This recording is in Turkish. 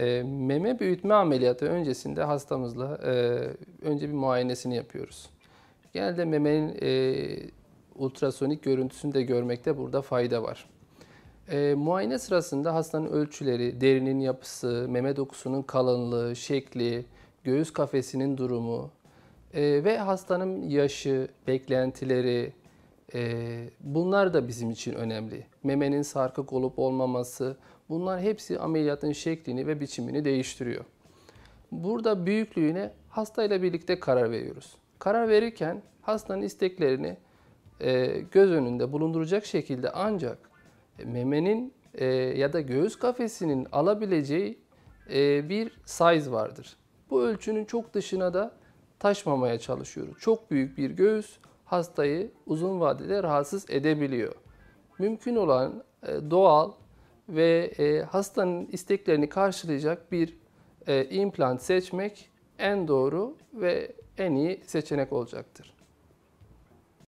E, meme büyütme ameliyatı öncesinde hastamızla e, önce bir muayenesini yapıyoruz. Genelde memenin e, ultrasonik görüntüsünü de görmekte burada fayda var. E, muayene sırasında hastanın ölçüleri, derinin yapısı, meme dokusunun kalınlığı, şekli, göğüs kafesinin durumu e, ve hastanın yaşı, beklentileri, ee, bunlar da bizim için önemli. Memenin sarkık olup olmaması, bunlar hepsi ameliyatın şeklini ve biçimini değiştiriyor. Burada büyüklüğüne hastayla birlikte karar veriyoruz. Karar verirken hastanın isteklerini e, göz önünde bulunduracak şekilde ancak e, memenin e, ya da göğüs kafesinin alabileceği e, bir size vardır. Bu ölçünün çok dışına da taşmamaya çalışıyoruz. Çok büyük bir göğüs hastayı uzun vadede rahatsız edebiliyor. Mümkün olan e, doğal ve e, hastanın isteklerini karşılayacak bir e, implant seçmek en doğru ve en iyi seçenek olacaktır.